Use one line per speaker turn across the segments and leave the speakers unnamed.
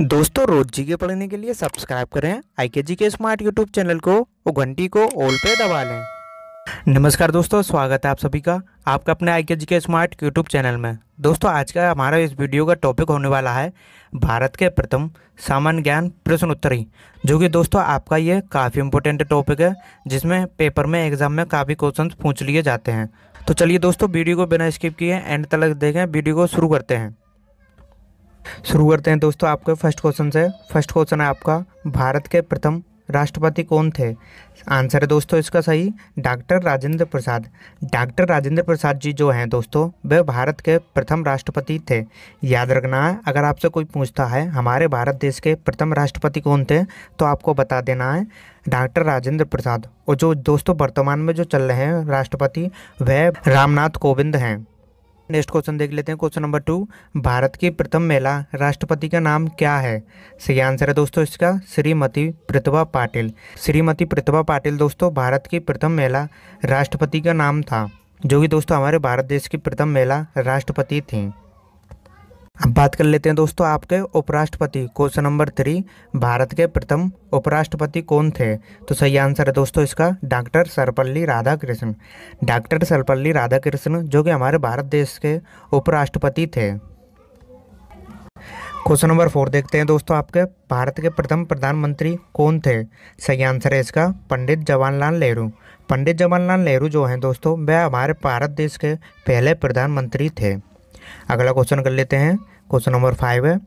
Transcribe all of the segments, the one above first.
दोस्तों रोज जी के पढ़ने के लिए सब्सक्राइब करें आई K G K smart YouTube channel को और घंटी को ऑल पे दबा लें नमस्कार दोस्तों स्वागत है आप सभी का आपका अपने आई K G K smart YouTube channel में दोस्तों आज का हमारा इस वीडियो का टॉपिक होने वाला है भारत के प्रथम सामान्य ज्ञान प्रश्न उत्तरी जो कि दोस्तों आपका ये काफ़ी इंपॉर्टेंट टॉपिक है जिसमें पेपर में एग्जाम में काफ़ी क्वेश्चन पूछ लिए जाते हैं तो चलिए दोस्तों वीडियो को बिना स्किप किए एंड तक देखें वीडियो को शुरू करते हैं शुरू करते हैं दोस्तों आपके फर्स्ट क्वेश्चन से फर्स्ट क्वेश्चन है आपका भारत के प्रथम राष्ट्रपति कौन थे आंसर है दोस्तों इसका सही डॉक्टर राजेंद्र प्रसाद डॉक्टर राजेंद्र प्रसाद जी जो हैं दोस्तों वे भारत के प्रथम राष्ट्रपति थे याद रखना है अगर आपसे कोई पूछता है हमारे भारत देश के प्रथम राष्ट्रपति कौन थे तो आपको बता देना है डॉक्टर राजेंद्र प्रसाद और जो दोस्तों वर्तमान में जो चल रहे हैं राष्ट्रपति वह रामनाथ कोविंद हैं नेक्स्ट क्वेश्चन देख लेते हैं क्वेश्चन नंबर टू भारत की प्रथम महिला राष्ट्रपति का नाम क्या है सही आंसर है दोस्तों इसका श्रीमती प्रतिभा पाटिल श्रीमती प्रतिभा पाटिल दोस्तों भारत की प्रथम महिला राष्ट्रपति का नाम था जो कि दोस्तों हमारे भारत देश की प्रथम महिला राष्ट्रपति थी अब बात कर लेते हैं दोस्तों आपके उपराष्ट्रपति क्वेश्चन नंबर थ्री भारत के प्रथम उपराष्ट्रपति कौन थे तो सही आंसर है दोस्तों इसका डॉक्टर सर्वपल्ली राधाकृष्ण डॉक्टर सर्वपल्ली राधाकृष्ण जो कि हमारे भारत देश के उपराष्ट्रपति थे क्वेश्चन नंबर फोर देखते हैं दोस्तों आपके भारत के प्रथम प्रधानमंत्री कौन थे सही आंसर है इसका पंडित जवाहरलाल नेहरू पंडित जवाहरलाल नेहरू जो हैं दोस्तों वह हमारे भारत देश के पहले प्रधानमंत्री थे अगला क्वेश्चन कर लेते हैं क्वेश्चन नंबर फाइव है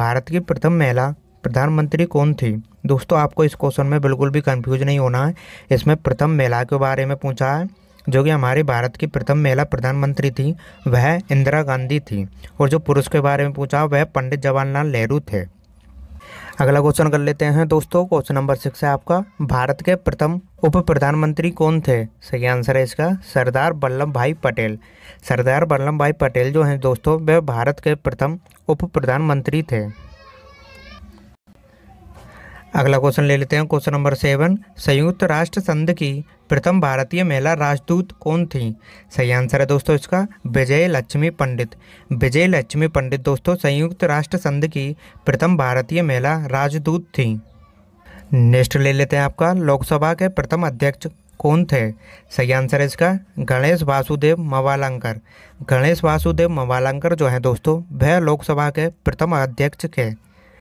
भारत की प्रथम महिला प्रधानमंत्री कौन थी दोस्तों आपको इस क्वेश्चन में बिल्कुल भी कंफ्यूज नहीं होना है इसमें प्रथम महिला के बारे में पूछा है जो कि हमारे भारत की प्रथम महिला प्रधानमंत्री थी वह इंदिरा गांधी थी और जो पुरुष के बारे में पूछा वह पंडित जवाहरलाल नेहरू थे अगला क्वेश्चन कर लेते हैं दोस्तों क्वेश्चन नंबर सिक्स है आपका भारत के प्रथम उप प्रधानमंत्री कौन थे सही आंसर है इसका सरदार वल्लभ भाई पटेल सरदार वल्लभ भाई पटेल जो हैं दोस्तों वे भारत के प्रथम उप प्रधानमंत्री थे अगला क्वेश्चन ले लेते हैं क्वेश्चन नंबर सेवन संयुक्त राष्ट्र संघ की प्रथम भारतीय महिला राजदूत कौन थी सही आंसर है दोस्तों इसका विजय लक्ष्मी पंडित विजय लक्ष्मी पंडित दोस्तों संयुक्त राष्ट्र संघ की प्रथम भारतीय महिला राजदूत थी नेक्स्ट ले लेते हैं आपका लोकसभा के प्रथम अध्यक्ष कौन थे सही आंसर है इसका गणेश वासुदेव मवालंकर गणेश वासुदेव मवालंकर जो है दोस्तों वह लोकसभा के प्रथम अध्यक्ष थे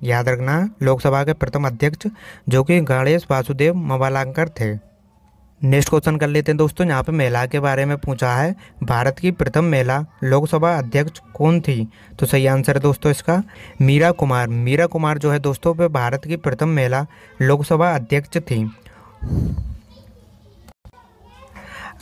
याद रखना लोकसभा के प्रथम अध्यक्ष जो कि गणेश वासुदेव मवालांकर थे नेक्स्ट क्वेश्चन कर लेते हैं दोस्तों यहाँ पे महिला के बारे में पूछा है भारत की प्रथम महिला लोकसभा अध्यक्ष कौन थी तो सही आंसर है दोस्तों इसका मीरा कुमार मीरा कुमार जो है दोस्तों वे भारत की प्रथम महिला लोकसभा अध्यक्ष थी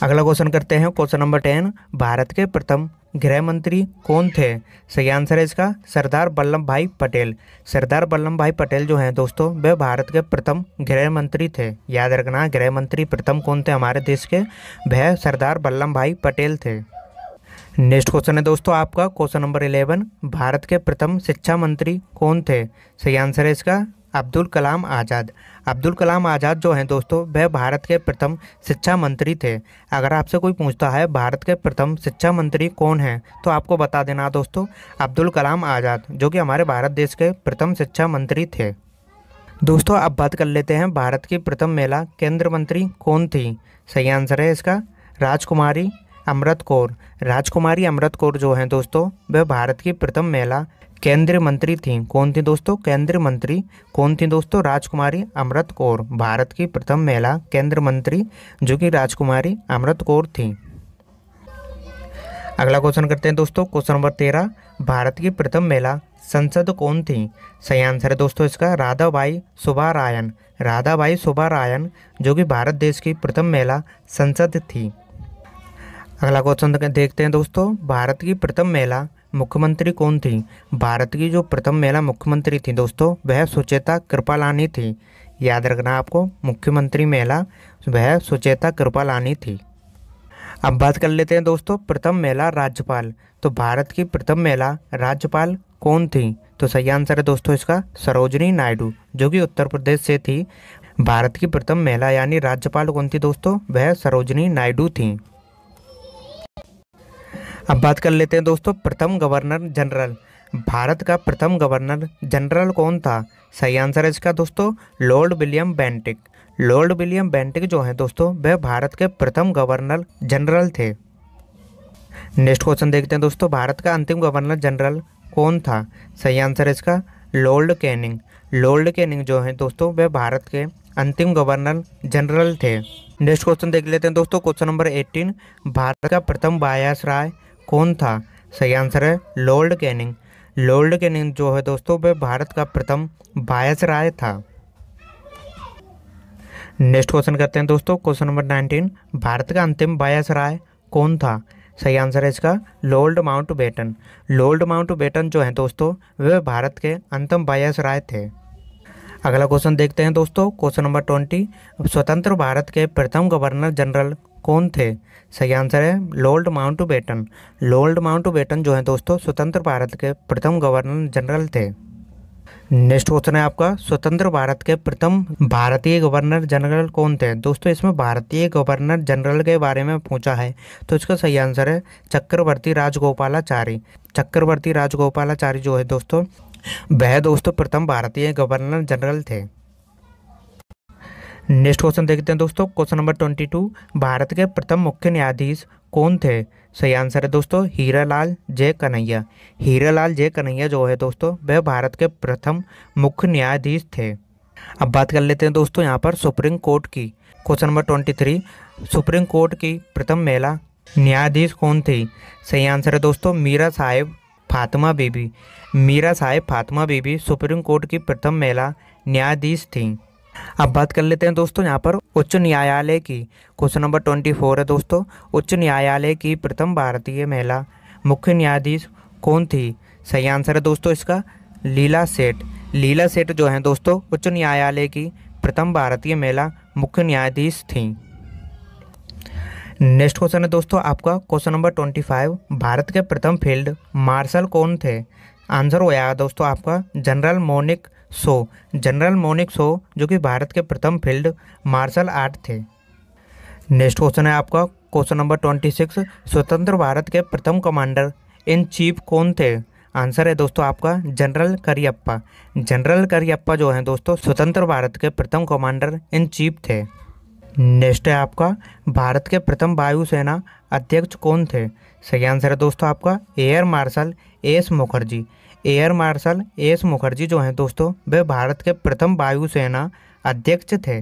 अगला क्वेश्चन करते हैं क्वेश्चन नंबर टेन भारत के प्रथम गृह मंत्री कौन थे सही आंसर है इसका सरदार वल्लभ भाई पटेल सरदार वल्लभ भाई पटेल जो हैं दोस्तों वे भारत के प्रथम गृह मंत्री थे याद रखना गृह मंत्री प्रथम कौन थे हमारे देश के वह सरदार वल्लभ भाई पटेल थे नेक्स्ट क्वेश्चन है दोस्तों आपका क्वेश्चन नंबर इलेवन भारत के प्रथम शिक्षा मंत्री कौन थे सही आंसर है इसका अब्दुल कलाम आज़ाद अब्दुल कलाम आज़ाद जो हैं दोस्तों वह भारत के प्रथम शिक्षा मंत्री थे अगर आपसे कोई पूछता है भारत के प्रथम शिक्षा मंत्री कौन हैं तो आपको बता देना दोस्तों अब्दुल कलाम आज़ाद जो कि हमारे भारत देश के प्रथम शिक्षा मंत्री थे दोस्तों अब बात कर लेते हैं भारत की प्रथम महिला केंद्र मंत्री कौन थी सही आंसर है इसका राजकुमारी अमृत कौर राजकुमारी अमृत कौर जो हैं दोस्तों वह भारत की प्रथम महिला केंद्रीय मंत्री थीं कौन थी दोस्तों केंद्रीय मंत्री कौन थी दोस्तों राजकुमारी अमृत कौर भारत की प्रथम महिला केंद्रीय मंत्री जो कि राजकुमारी अमृत कौर थी अगला क्वेश्चन करते हैं दोस्तों क्वेश्चन नंबर तेरह भारत की प्रथम महिला संसद कौन थी सही आंसर है दोस्तों इसका राधाबाई सुब्बारायन राधाबाई सुब्बारायन जो कि भारत देश की प्रथम महिला संसद थी अगला क्वेश्चन देखते हैं दोस्तों भारत की प्रथम महिला मुख्यमंत्री कौन थी भारत की जो प्रथम महिला मुख्यमंत्री थी दोस्तों वह सुचेता कृपालानी थी याद रखना आपको मुख्यमंत्री महिला वह सुचेता कृपालानी थी अब बात कर लेते हैं दोस्तों प्रथम महिला राज्यपाल तो भारत की प्रथम महिला राज्यपाल कौन थी तो सही आंसर है दोस्तों इसका सरोजनी नायडू जो कि उत्तर प्रदेश से थी भारत की प्रथम महिला यानी राज्यपाल कौन थी दोस्तों वह सरोजनी नायडू थी अब बात कर लेते हैं दोस्तों प्रथम गवर्नर जनरल भारत का प्रथम गवर्नर जनरल कौन था सही आंसर है इसका दोस्तों Lord William Bentinck Lord William Bentinck जो हैं दोस्तों वह भारत के प्रथम गवर्नर जनरल थे नेक्स्ट क्वेश्चन देखते हैं दोस्तों भारत का अंतिम गवर्नर जनरल कौन था सही आंसर इसका लॉर्ड कैनिंग लॉर्ड कैनिंग जो हैं दोस्तों वह भारत के अंतिम गवर्नर जनरल थे नेक्स्ट क्वेश्चन देख लेते हैं दोस्तों क्वेश्चन नंबर एट्टीन भारत का प्रथम राय कौन था सही आंसर है लॉर्ड कैनिंग लॉर्ड कैनिंग जो है दोस्तों वह भारत का प्रथम बायस राय था नेक्स्ट क्वेश्चन करते हैं दोस्तों क्वेश्चन नंबर नाइनटीन भारत का अंतिम बायस राय कौन था सही आंसर है इसका Lord Mountbatten Lord Mountbatten जो है दोस्तों वे भारत के अंतिम बायस राय थे अगला क्वेश्चन देखते हैं दोस्तों क्वेश्चन नंबर ट्वेंटी स्वतंत्र भारत के प्रथम गवर्नर जनरल कौन थे सही आंसर है लॉर्ड माउंटबेटन लॉर्ड माउंटबेटन जो है दोस्तों स्वतंत्र भारत के प्रथम गवर्नर जनरल थे नेक्स्ट क्वेश्चन है आपका स्वतंत्र भारत के प्रथम भारतीय गवर्नर जनरल कौन थे दोस्तों इसमें भारतीय गवर्नर जनरल के बारे में पूछा है तो इसका सही आंसर है चक्रवर्ती राजगोपालाचारी चक्रवर्ती राजगोपालाचारी जो है दोस्तों वह दोस्तों प्रथम भारतीय गवर्नर जनरल थे नेक्स्ट क्वेश्चन देखते हैं दोस्तों question number twenty two Bharat के प्रथम मुख्य न्यायाधीश कौन थे सही आंसर है दोस्तों हीरा लाल जय कन्हैया हीरा लाल जय कन्हैया जो है दोस्तों वह भारत के प्रथम मुख्य न्यायाधीश थे अब बात कर लेते हैं दोस्तों यहाँ पर सुप्रीम कोर्ट की question number twenty three Supreme Court की प्रथम महिला न्यायाधीश कौन थी सही आंसर है दोस्तों मीरा साहेब फातिमा बीबी मीरा साहेब फातिमा बीबी सुप्रीम कोर्ट की प्रथम महिला न्यायाधीश थीं अब बात कर लेते हैं दोस्तों यहाँ पर उच्च न्यायालय की क्वेश्चन नंबर ट्वेंटी फोर है दोस्तों उच्च न्यायालय की प्रथम भारतीय महिला मुख्य न्यायाधीश कौन थी सही आंसर है दोस्तों इसका लीला सेठ लीला सेठ जो है दोस्तों उच्च न्यायालय की प्रथम भारतीय महिला मुख्य न्यायाधीश थी नेक्स्ट क्वेश्चन है दोस्तों आपका question number twenty five Bharat के प्रथम फील्ड मार्शल कौन थे आंसर हो जाएगा दोस्तों आपका general Manekshaw general Manekshaw जो कि भारत के प्रथम फील्ड मार्शल आर्ट थे नेक्स्ट क्वेश्चन है आपका क्वेश्चन नंबर ट्वेंटी सिक्स स्वतंत्र भारत के प्रथम कमांडर इन चीफ कौन थे आंसर है दोस्तों आपका जनरल करियप्पा जनरल करियप्पा जो है दोस्तों स्वतंत्र भारत के प्रथम कमांडर इन चीफ थे नेक्स्ट है आपका भारत के प्रथम वायुसेना अध्यक्ष कौन थे सही आंसर है दोस्तों आपका air marshal S Mukherjee air marshal S Mukherjee जो हैं दोस्तों वे भारत के प्रथम वायुसेना अध्यक्ष थे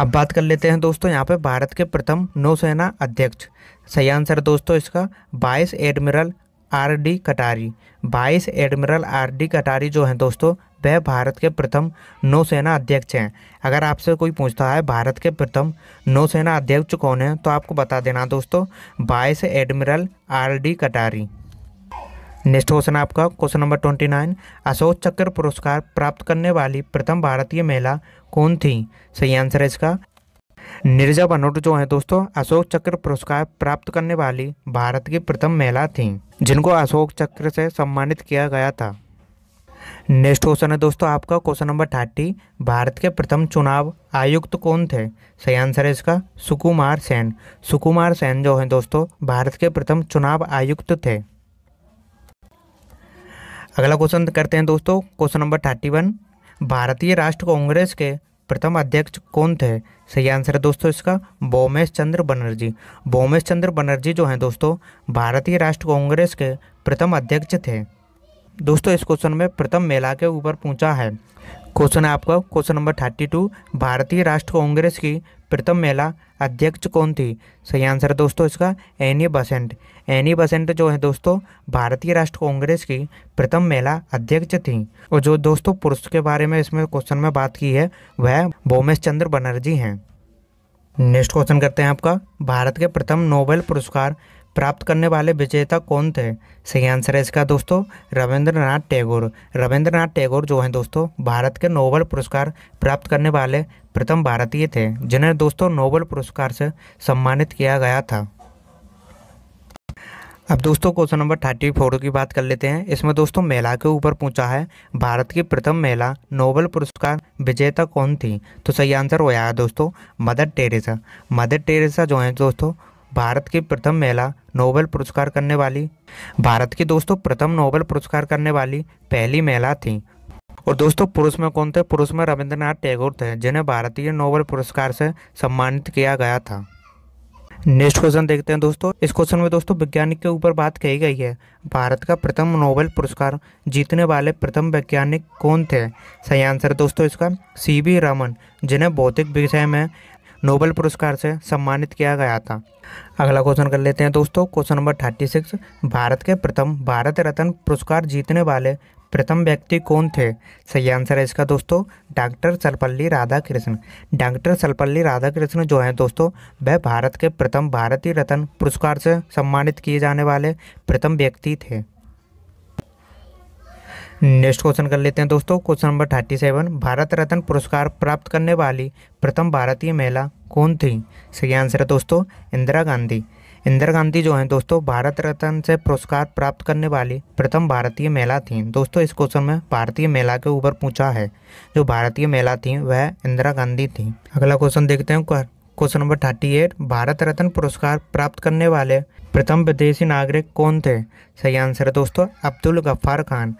अब बात कर लेते हैं दोस्तों यहाँ पे भारत के प्रथम नौसेना अध्यक्ष सही आंसर दोस्तों इसका बाईस एडमिरल आर डी कटारी बाईस एडमिरल आर डी कटारी जो हैं दोस्तों वह भारत के प्रथम नौसेना अध्यक्ष हैं अगर आपसे कोई पूछता है भारत के प्रथम नौसेना अध्यक्ष कौन है तो आपको बता देना दोस्तों vice admiral R D Katari next question आपका question number twenty nine Ashok Chakra पुरस्कार प्राप्त करने वाली प्रथम भारतीय महिला कौन थी सही आंसर है इसका निर्जा बनोट जो है दोस्तों अशोक चक्र पुरस्कार प्राप्त करने वाली भारत की प्रथम महिला थी जिनको अशोक चक्र से सम्मानित किया गया था नेक्स्ट क्वेश्चन है दोस्तों आपका क्वेश्चन नंबर थर्टी भारत के प्रथम चुनाव आयुक्त कौन थे सही आंसर है इसका सुकुमार सेन सुकुमार सेन जो है दोस्तों भारत के प्रथम चुनाव आयुक्त थे अगला क्वेश्चन करते हैं दोस्तों क्वेश्चन नंबर थर्टी वन भारतीय राष्ट्र कांग्रेस के प्रथम अध्यक्ष कौन थे सही आंसर है दोस्तों इसका बोमेश चंद्र बनर्जी बोमेश चंद्र बनर्जी जो हैं दोस्तों भारतीय राष्ट्र कांग्रेस के प्रथम अध्यक्ष थे दोस्तों इस क्वेश्चन में प्रथम मेला के ऊपर पूछा है क्वेश्चन है आपका क्वेश्चन नंबर थर्टी टू भारतीय राष्ट्र कांग्रेस की प्रथम महिला अध्यक्ष कौन थी सही आंसर है दोस्तों इसका एनी बसेंट एनी बसेंट जो है दोस्तों भारतीय राष्ट्र कांग्रेस की प्रथम महिला अध्यक्ष थी और जो दोस्तों पुरुष के बारे में इसमें क्वेश्चन में बात की है वह भोमेश चंद्र बनर्जी हैं नेक्स्ट क्वेश्चन करते हैं आपका भारत के प्रथम नोबेल पुरस्कार प्राप्त करने वाले विजेता कौन थे सही आंसर है इसका दोस्तों रविंद्रनाथ टैगोर रविंद्रनाथ टैगोर जो हैं दोस्तों भारत के नोबल पुरस्कार प्राप्त करने वाले प्रथम भारतीय थे जिन्हें दोस्तों नोबल पुरस्कार से सम्मानित किया गया था अब दोस्तों क्वेश्चन नंबर थर्टी फोर की बात कर लेते हैं इसमें दोस्तों महिला के ऊपर पूछा है भारत की प्रथम महिला नोबल पुरस्कार विजेता कौन थी तो सही आंसर हो जाएगा दोस्तों मदर टेरेसा मदर टेरेसा जो है दोस्तों भारत की प्रथम महिला नोबेल पुरस्कार करने वाली भारत की दोस्तों प्रथम नोबेल पुरस्कार करने वाली पहली महिला थी और दोस्तों पुरुष में कौन थे पुरुष में रविंद्रनाथ टैगोर थे जिन्हें भारतीय नोबेल पुरस्कार से सम्मानित किया गया था नेक्स्ट क्वेश्चन देखते हैं दोस्तों इस क्वेश्चन में दोस्तों वैज्ञानिक के ऊपर बात कही गई है भारत का प्रथम नोबेल पुरस्कार जीतने वाले प्रथम वैज्ञानिक कौन थे सही आंसर दोस्तों इसका सी वी रमन जिन्हें भौतिक विषय में नोबेल पुरस्कार से सम्मानित किया गया था अगला क्वेश्चन कर लेते हैं दोस्तों question number thirty six Bharat के प्रथम भारत रत्न पुरस्कार जीतने वाले प्रथम व्यक्ति कौन थे सही आंसर है इसका दोस्तों डॉक्टर सर्वपल्ली राधाकृष्ण डॉक्टर सर्वपल्ली राधाकृष्ण जो हैं दोस्तों वह भारत के प्रथम भारतीय रत्न पुरस्कार से सम्मानित किए जाने वाले प्रथम व्यक्ति थे नेक्स्ट क्वेश्चन कर लेते हैं दोस्तों question number thirty seven Bharat Ratna पुरस्कार प्राप्त करने वाली प्रथम भारतीय महिला कौन थी सही आंसर है दोस्तों इंदिरा गांधी इंदिरा गांधी जो हैं दोस्तों भारत रत्न से पुरस्कार प्राप्त करने वाली प्रथम भारतीय महिला थीं दोस्तों इस क्वेश्चन में भारतीय महिला के ऊपर पूछा है जो भारतीय महिला थीं वह इंदिरा गांधी थीं अगला क्वेश्चन देखते हैं question number thirty eight Bharat Ratna पुरस्कार प्राप्त करने वाले प्रथम विदेशी नागरिक कौन थे सही आंसर है दोस्तों अब्दुल गफ्फार खान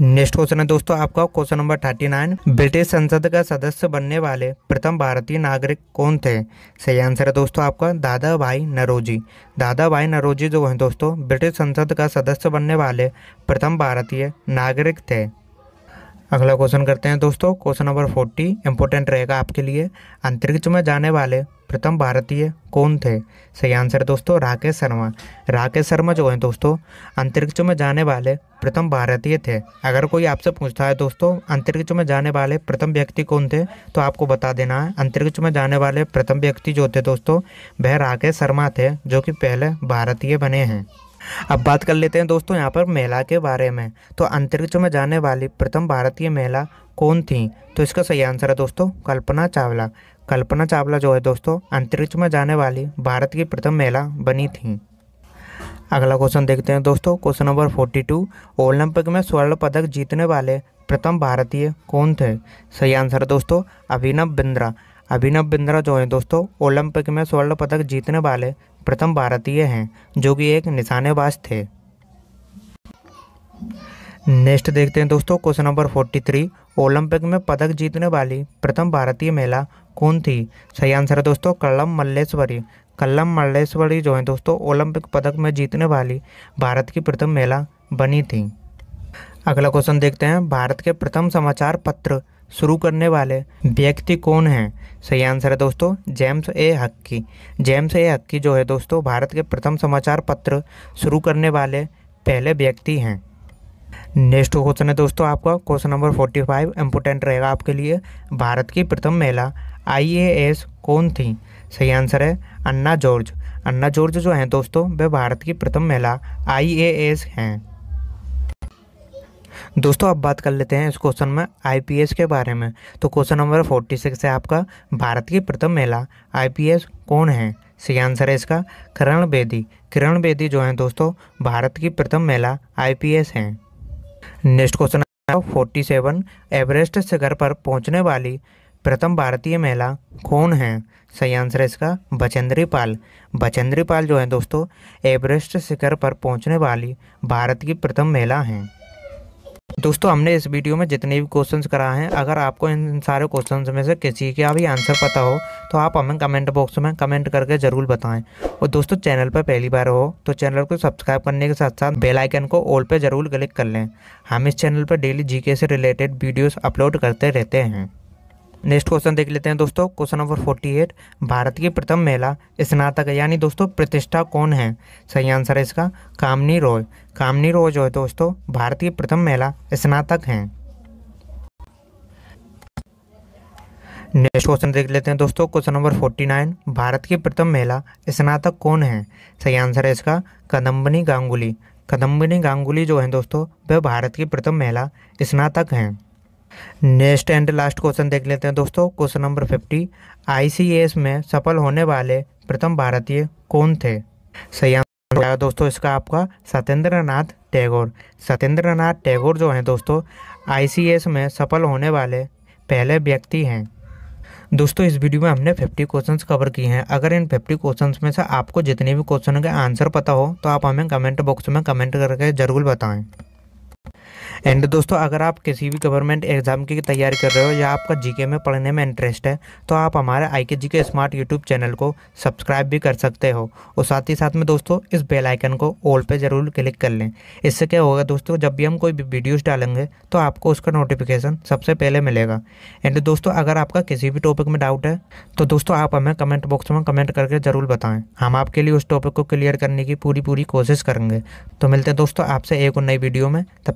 नेक्स्ट क्वेश्चन है दोस्तों आपका question number thirty nine British संसद का सदस्य बनने वाले प्रथम भारतीय नागरिक कौन थे सही आंसर है दोस्तों आपका दादा भाई नरोजी दादा भाई नरोजी जो हैं दोस्तों ब्रिटिश संसद का सदस्य बनने वाले प्रथम भारतीय नागरिक थे अगला क्वेश्चन करते हैं दोस्तों क्वेश्चन नंबर फोर्टी इंपॉर्टेंट रहेगा आपके लिए अंतरिक्ष में जाने वाले प्रथम भारतीय कौन थे सही आंसर दोस्तों राकेश शर्मा राकेश शर्मा जो हैं दोस्तों अंतरिक्ष में जाने वाले प्रथम भारतीय थे अगर कोई आपसे पूछता है दोस्तों अंतरिक्ष में जाने वाले प्रथम व्यक्ति कौन थे तो आपको बता देना है अंतरिक्ष में जाने वाले प्रथम व्यक्ति जो थे दोस्तों वह राकेश शर्मा थे जो कि पहले भारतीय बने हैं अब बात कर लेते हैं दोस्तों यहाँ पर महिला के बारे में तो अंतरिक्ष में जाने वाली प्रथम भारतीय महिला कौन थी तो इसका सही आंसर है दोस्तों कल्पना चावला कल्पना चावला जो है दोस्तों अंतरिक्ष में जाने वाली भारत की प्रथम महिला बनी थी अगला क्वेश्चन देखते हैं दोस्तों question number forty two Olympic में स्वर्ण पदक जीतने वाले प्रथम भारतीय कौन थे सही आंसर है दोस्तों अभिनव बिंद्रा अभिनव बिंद्रा जो है दोस्तों ओलंपिक में स्वर्ण पदक जीतने वाले प्रथम भारतीय हैं जो कि एक निशानेबाज थे नेक्स्ट देखते हैं दोस्तों question number forty three Olympic में पदक जीतने वाली प्रथम भारतीय महिला कौन थी सही आंसर है दोस्तों कल्लम मल्लेश्वरी कल्लम मल्लेश्वरी जो है दोस्तों ओलंपिक पदक में जीतने वाली भारत की प्रथम महिला बनी थी अगला क्वेश्चन देखते हैं भारत के प्रथम समाचार पत्र शुरू करने वाले व्यक्ति कौन हैं सही आंसर है दोस्तों जेम्स ए हक्की जेम्स ए हक्की जो है दोस्तों भारत के प्रथम समाचार पत्र शुरू करने वाले पहले व्यक्ति हैं नेक्स्ट क्वेश्चन है दोस्तों आपका question number forty five important रहेगा आपके लिए भारत की प्रथम महिला आईएएस कौन थी सही आंसर है अन्ना जॉर्ज अन्ना जॉर्ज जो हैं दोस्तों वे भारत की प्रथम महिला आईएएस हैं दोस्तों अब बात कर लेते हैं इस क्वेश्चन में आईपीएस के बारे में तो क्वेश्चन नंबर फोर्टी सिक्स है आपका भारत की प्रथम महिला आईपीएस कौन है सही आंसर है इसका किरण बेदी किरण बेदी जो है दोस्तों भारत की प्रथम महिला आईपीएस हैं next question forty seven Everest शिखर पर पहुंचने वाली प्रथम भारतीय महिला कौन है सही आंसर है इसका बचेंद्री पाल बचेंद्री पाल जो है दोस्तों एवरेस्ट शिखर पर पहुंचने वाली भारत की प्रथम महिला हैं दोस्तों हमने इस वीडियो में जितने भी क्वेश्चंस कराए हैं अगर आपको इन सारे क्वेश्चंस में से किसी का भी आंसर पता हो तो आप हमें कमेंट बॉक्स में कमेंट करके ज़रूर बताएं और दोस्तों चैनल पर पहली बार हो तो चैनल को सब्सक्राइब करने के साथ साथ बेल आइकन को ऑल पे ज़रूर क्लिक कर लें हम इस चैनल पर डेली जीके से रिलेटेड वीडियोस अपलोड करते रहते हैं नेक्स्ट क्वेश्चन देख लेते हैं दोस्तों question number forty eight Bharat की प्रथम महिला स्नातक यानी दोस्तों प्रतिष्ठा कौन है सही आंसर है इसका कामनी रॉय कामनी रॉय जो है दोस्तों भारत की प्रथम महिला स्नातक हैं नेक्स्ट क्वेश्चन देख लेते हैं दोस्तों question number forty nine Bharat की प्रथम महिला स्नातक कौन है सही आंसर है इसका कदम्बनी गांगुली कदम्बनी गांगुली जो है दोस्तों वह भारत की प्रथम महिला स्नातक हैं नेक्स्ट एंड लास्ट क्वेश्चन देख लेते हैं दोस्तों क्वेश्चन नंबर फिफ्टी आईसीएएस में सफल होने वाले प्रथम भारतीय कौन थे सही आंसर दोस्तों इसका आपका सत्येंद्र नाथ टैगोर सत्येंद्र नाथ टैगोर जो हैं दोस्तों आईसीएएस में सफल होने वाले पहले व्यक्ति हैं दोस्तों इस वीडियो में हमने 50 क्वेश्चंस कवर किए हैं अगर इन 50 क्वेश्चंस में से आपको जितने भी क्वेश्चन के आंसर पता हो तो आप हमें कमेंट बॉक्स में कमेंट करके ज़रूर बताएं एंड दोस्तों अगर आप किसी भी गवर्नमेंट एग्ज़ाम की तैयारी कर रहे हो या आपका जीके में पढ़ने में इंटरेस्ट है तो आप हमारे आई K G K smart YouTube channel को सब्सक्राइब भी कर सकते हो और साथ ही साथ में दोस्तों इस बेल आइकन को ऑल पे ज़रूर क्लिक कर लें इससे क्या होगा दोस्तों जब भी हम कोई भी वीडियोज़ डालेंगे तो आपको उसका नोटिफिकेशन सबसे पहले मिलेगा एंड दोस्तों अगर आपका किसी भी टॉपिक में डाउट है तो दोस्तों आप हमें कमेंट बॉक्स में कमेंट करके ज़रूर बताएँ हम आपके लिए उस टॉपिक को क्लियर करने की पूरी पूरी कोशिश करेंगे तो मिलते हैं दोस्तों आपसे एक और नई वीडियो में तब